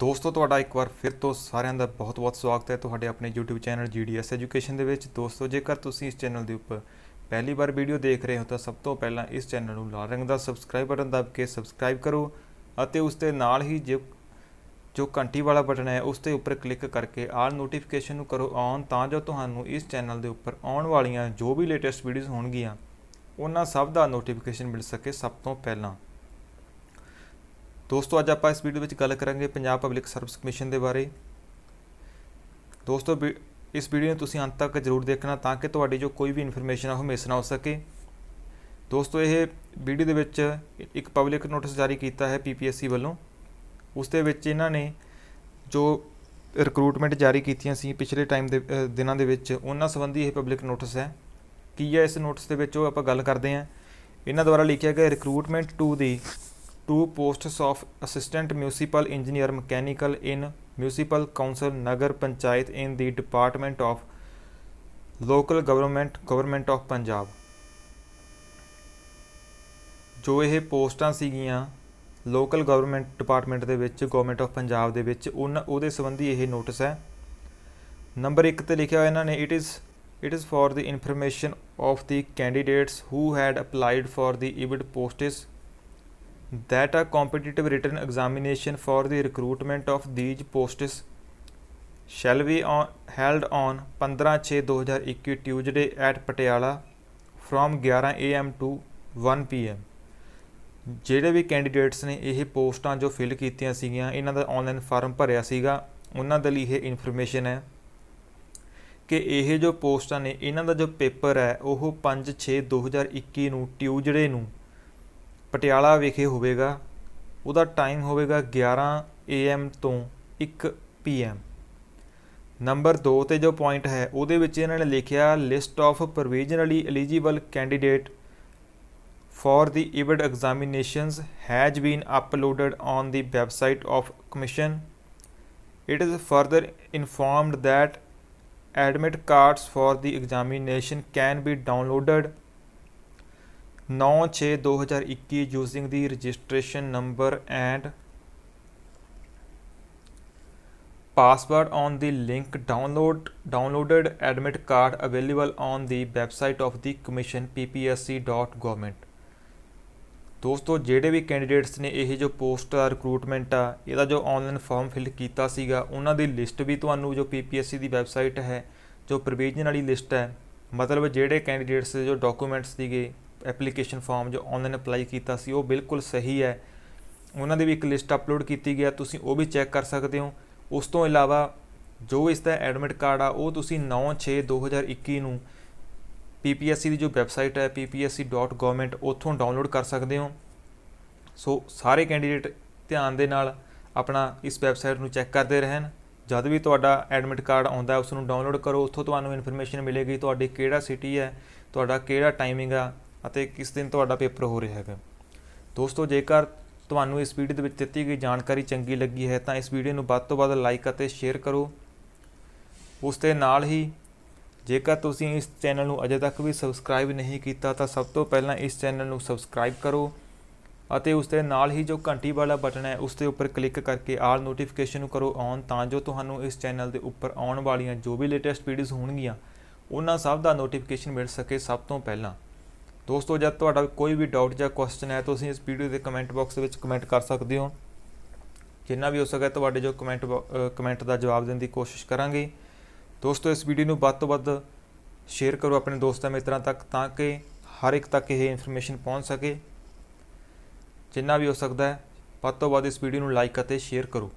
ਦੋਸਤੋ ਤੁਹਾਡਾ ਇੱਕ ਵਾਰ ਫਿਰ ਤੋਂ ਸਾਰਿਆਂ ਦਾ ਬਹੁਤ-ਬਹੁਤ ਸਵਾਗਤ ਹੈ ਤੁਹਾਡੇ ਆਪਣੇ YouTube ਚੈਨਲ GDS Education ਦੇ ਵਿੱਚ ਦੋਸਤੋ ਜੇਕਰ ਤੁਸੀਂ ਇਸ ਚੈਨਲ ਦੇ ਉੱਪਰ ਪਹਿਲੀ ਵਾਰ ਵੀਡੀਓ ਦੇਖ ਰਹੇ ਹੋ ਤਾਂ ਸਭ ਤੋਂ ਪਹਿਲਾਂ ਇਸ ਚੈਨਲ ਨੂੰ ਲਾਲ ਰੰਗ ਦਾ ਸਬਸਕ੍ਰਾਈਬ ਬਟਨ ਦਬ ਕੇ ਸਬਸਕ੍ਰਾਈਬ ਕਰੋ ਅਤੇ ਉਸ ਦੇ ਨਾਲ ਹੀ ਜੋ ਜੋ ਘੰਟੀ ਵਾਲਾ ਬਟਨ ਹੈ ਉਸ ਦੇ ਉੱਪਰ ਕਲਿੱਕ ਕਰਕੇ ਆਲ ਨੋਟੀਫਿਕੇਸ਼ਨ ਨੂੰ ਕਰੋ ਔਨ ਤਾਂ ਜੋ ਤੁਹਾਨੂੰ ਇਸ ਚੈਨਲ ਦੇ ਉੱਪਰ ਆਉਣ ਵਾਲੀਆਂ ਜੋ ਵੀ ਲੇਟੈਸਟ ਵੀਡੀਓਜ਼ ਹੋਣਗੀਆਂ ਉਹਨਾਂ ਸਭ ਦਾ ਨੋਟੀਫਿਕੇਸ਼ਨ ਮਿਲ ਸਕੇ ਸਭ ਤੋਂ ਪਹਿਲਾਂ ਦੋਸਤੋ ਅੱਜ ਆਪਾਂ ਇਸ ਵੀਡੀਓ ਵਿੱਚ ਗੱਲ ਕਰਾਂਗੇ ਪੰਜਾਬ ਪਬਲਿਕ ਸਰਵਿਸ ਕਮਿਸ਼ਨ ਦੇ ਬਾਰੇ ਦੋਸਤੋ ਇਸ ਵੀਡੀਓ ਨੂੰ ਤੁਸੀਂ ਅੰਤ ਤੱਕ ਜ਼ਰੂਰ ਦੇਖਣਾ ਤਾਂ ਕਿ ਤੁਹਾਡੀ ਜੋ ਕੋਈ ਵੀ ਇਨਫੋਰਮੇਸ਼ਨ ਆ ਉਹ ਮਿਸ ਨਾ ਹੋ ਸਕੇ ਦੋਸਤੋ ਇਹ ਵੀਡੀਓ ਦੇ ਵਿੱਚ ਇੱਕ ਪਬਲਿਕ ਨੋਟਿਸ ਜਾਰੀ ਕੀਤਾ ਹੈ ਪੀਪੀਐਸਸੀ ਵੱਲੋਂ ਉਸ ਦੇ ਵਿੱਚ ਇਹਨਾਂ ਨੇ ਜੋ ਰਿਕਰੂਟਮੈਂਟ ਜਾਰੀ ਕੀਤੀਆਂ ਸੀ ਪਿਛਲੇ ਟਾਈਮ ਦੇ ਦਿਨਾਂ ਦੇ ਵਿੱਚ ਉਹਨਾਂ ਸੰਬੰਧੀ ਇਹ ਪਬਲਿਕ ਨੋਟਿਸ ਹੈ ਕੀ ਹੈ ਇਸ ਨੋਟਿਸ ਦੇ ਵਿੱਚ ਉਹ ਆਪਾਂ ਗੱਲ ਕਰਦੇ ਹਾਂ ਇਹਨਾਂ ਦੁਆਰਾ ਲਿਖਿਆ ਗਿਆ recruitment to the two posts of assistant municipal engineer mechanical in municipal council Nagar Panchayat in the department of local government government of Punjab ਜੋ ਇਹ ਪੋਸਟਾਂ ਸੀਗੀਆਂ ਲੋਕਲ ਗਵਰਨਮੈਂਟ ਡਿਪਾਰਟਮੈਂਟ ਦੇ ਵਿੱਚ ਗਵਰਨਮੈਂਟ ਆਫ ਪੰਜਾਬ ਦੇ ਵਿੱਚ ਉਹਨਾਂ ਉਹਦੇ ਸੰਬੰਧੀ ਇਹ ਨੋਟਿਸ ਹੈ ਨੰਬਰ 1 ਤੇ ਲਿਖਿਆ ਹੋਇਆ ਇਹਨਾਂ ਨੇ it is It is for the information of the candidates who had applied for the EBID posts that a competitive written examination for the recruitment of these posts shall be on, held on 15-6-2021 Tuesday at Patiala from 11 a.m. to 1 p.m. ਜਿਹੜੇ ਵੀ candidates ਨੇ ਇਹ ਪੋਸਟਾਂ ਜੋ fill ਕੀਤੀਆਂ ਸੀਗੀਆਂ ਇਹਨਾਂ ਦਾ online form ਭਰਿਆ ਸੀਗਾ ਉਹਨਾਂ ਦੇ ਲਈ ਇਹ ਇਨਫੋਰਮੇਸ਼ਨ ਹੈ ਕਿ ਇਹ ਜੋ ਪੋਸਟਾਂ ਨੇ ਇਹਨਾਂ ਦਾ ਜੋ ਪੇਪਰ ਹੈ ਉਹ 5 6 2021 ਨੂੰ ਟਿਊਜ਼ਡੇ ਨੂੰ ਪਟਿਆਲਾ ਵਿਖੇ ਹੋਵੇਗਾ ਉਹਦਾ ਟਾਈਮ ਹੋਵੇਗਾ 11 AM ਤੋਂ 1 PM ਨੰਬਰ 2 ਤੇ ਜੋ ਪੁਆਇੰਟ ਹੈ ਉਹਦੇ ਵਿੱਚ ਇਹਨਾਂ ਨੇ ਲਿਖਿਆ list of provisionally eligible candidate for the above examinations has been uploaded on the website of commission it is further informed that admit cards for the examination can be downloaded 9-6-2021 using the registration number and password on the link download downloaded admit card available on the website of the commission ppsc.government ਦੋਸਤੋ ਜਿਹੜੇ ਵੀ candidates ਨੇ ਇਹ ਜੋ post ਆ recruitment ਆ ਇਹਦਾ ਜੋ online form fill ਕੀਤਾ ਸੀਗਾ ਉਹਨਾਂ ਦੀ ਲਿਸਟ ਵੀ ਤੁਹਾਨੂੰ ਜੋ ਪੀਪੀਐਸਸੀ ਦੀ ਵੈਬਸਾਈਟ ਹੈ ਜੋ ਪ੍ਰੋਵੀਜ਼ਨ ਵਾਲੀ ਲਿਸਟ ਹੈ ਮਤਲਬ ਜਿਹੜੇ ਕੈਂਡੀਡੇਟਸ ਦੇ ਜੋ ਡਾਕੂਮੈਂਟਸ ਸੀਗੇ ਐਪਲੀਕੇਸ਼ਨ ਫਾਰਮ ਜੋ ਆਨਲਾਈਨ ਅਪਲਾਈ ਕੀਤਾ ਸੀ ਉਹ ਬਿਲਕੁਲ ਸਹੀ ਹੈ ਉਹਨਾਂ ਦੀ ਵੀ ਇੱਕ ਲਿਸਟ ਅਪਲੋਡ ਕੀਤੀ ਗਿਆ ਤੁਸੀਂ ਉਹ ਵੀ ਚੈੱਕ ਕਰ ਸਕਦੇ ਹੋ ਉਸ ਤੋਂ ਇਲਾਵਾ ਜੋ ਇਸ ਦਾ ਐਡਮਿਟ ਕਾਰਡ ਆ ਉਹ ਤੁਸੀਂ 9/6/2021 ਨੂੰ ਪੀਪੀਐਸਸੀ ਦੀ ਜੋ ਵੈਬਸਾਈਟ ਹੈ ppsc.government ਉੱਥੋਂ ਡਾਊਨਲੋਡ ਕਰ ਸਕਦੇ ਹੋ ਸੋ ਸਾਰੇ ਕੈਂਡੀਡੇਟ ਧਿਆਨ ਦੇ ਨਾਲ ਆਪਣਾ ਇਸ ਵੈਬਸਾਈਟ ਨੂੰ ਚੈੱਕ ਕਰਦੇ ਰਹਿਣ ਜਦ ਵੀ ਤੁਹਾਡਾ ਐਡਮਿਟ ਕਾਰਡ ਆਉਂਦਾ ਉਸ ਨੂੰ ਡਾਊਨਲੋਡ ਕਰੋ ਉੱਥੋਂ ਤੁਹਾਨੂੰ ਇਨਫੋਰਮੇਸ਼ਨ ਮਿਲੇਗੀ ਤੁਹਾਡੀ ਕਿਹੜਾ ਸਿਟੀ ਹੈ ਤੁਹਾਡਾ ਕਿਹੜਾ ਟਾਈਮਿੰਗ ਆ ਅਤੇ ਕਿਸ ਦਿਨ ਤੁਹਾਡਾ ਪੇਪਰ ਹੋ ਰਿਹਾ ਹੈਗਾ ਦੋਸਤੋ ਜੇਕਰ ਤੁਹਾਨੂੰ ਇਸ ਵੀਡੀਓ ਦੇ ਵਿੱਚ ਦਿੱਤੀ ਗਈ ਜਾਣਕਾਰੀ ਚੰਗੀ ਲੱਗੀ ਹੈ ਤਾਂ ਇਸ ਵੀਡੀਓ ਨੂੰ ਵੱਧ ਤੋਂ ਵੱਧ ਲਾਈਕ ਅਤੇ ਸ਼ੇਅਰ ਕਰੋ ਉਸ ਦੇ ਨਾਲ ਹੀ ਜੇਕਰ ਤੁਸੀਂ ਇਸ ਚੈਨਲ ਨੂੰ ਅਜੇ ਤੱਕ ਵੀ ਸਬਸਕ੍ਰਾਈਬ ਨਹੀਂ ਕੀਤਾ ਤਾਂ ਸਭ ਤੋਂ ਪਹਿਲਾਂ ਇਸ ਚੈਨਲ ਨੂੰ ਸਬਸਕ੍ਰਾਈਬ ਕਰੋ ਅਤੇ ਉਸ ਦੇ ਨਾਲ ਹੀ ਜੋ ਘੰਟੀ ਵਾਲਾ ਬਟਨ ਹੈ ਉਸ ਦੇ ਉੱਪਰ ਕਲਿੱਕ ਕਰਕੇ ਆਲ ਨੋਟੀਫਿਕੇਸ਼ਨ ਨੂੰ ਕਰੋ ਔਨ ਤਾਂ ਜੋ ਤੁਹਾਨੂੰ ਇਸ ਚੈਨਲ ਦੇ ਉੱਪਰ ਆਉਣ ਵਾਲੀਆਂ ਜੋ ਵੀ ਲੇਟੈਸਟ ਵੀਡੀਓਜ਼ ਹੋਣਗੀਆਂ ਉਹਨਾਂ ਸਭ ਦਾ ਨੋਟੀਫਿਕੇਸ਼ਨ ਮਿਲ ਸਕੇ ਸਭ ਤੋਂ ਪਹਿਲਾਂ ਦੋਸਤੋ ਜਦ ਤੁਹਾਡਾ ਕੋਈ ਵੀ ਡਾਊਟ ਜਾਂ ਕੁਐਸਚਨ ਹੈ ਤੁਸੀਂ ਇਸ ਵੀਡੀਓ ਦੇ ਕਮੈਂਟ ਬਾਕਸ ਵਿੱਚ ਕਮੈਂਟ ਕਰ ਸਕਦੇ ਹੋ ਜਿੰਨਾ ਵੀ ਹੋ ਸਕੇ ਤੁਹਾਡੇ ਜੋ ਕਮੈਂਟ ਕਮੈਂਟ ਦਾ ਜਵਾਬ ਦੇਣ ਦੀ ਕੋਸ਼ਿਸ਼ ਕਰਾਂਗੇ ਦੋਸਤੋ ਇਸ ਵੀਡੀਓ ਨੂੰ ਵੱਧ ਤੋਂ ਵੱਧ ਸ਼ੇਅਰ ਕਰੋ ਆਪਣੇ ਦੋਸਤਾਂ ਮਿੱਤਰਾਂ ਤੱਕ ਤਾਂ ਕਿ ਹਰ ਇੱਕ ਤੱਕ ਇਹ ਇਨਫੋਰਮੇਸ਼ਨ ਪਹੁੰਚ ਸਕੇ ਜਿੰਨਾ ਵੀ ਹੋ ਸਕਦਾ ਹੈ ਵੱਧ ਤੋਂ ਵੱਧ ਇਸ ਵੀਡੀਓ ਨੂੰ ਲਾਈਕ ਅਤੇ ਸ਼ੇਅਰ ਕਰੋ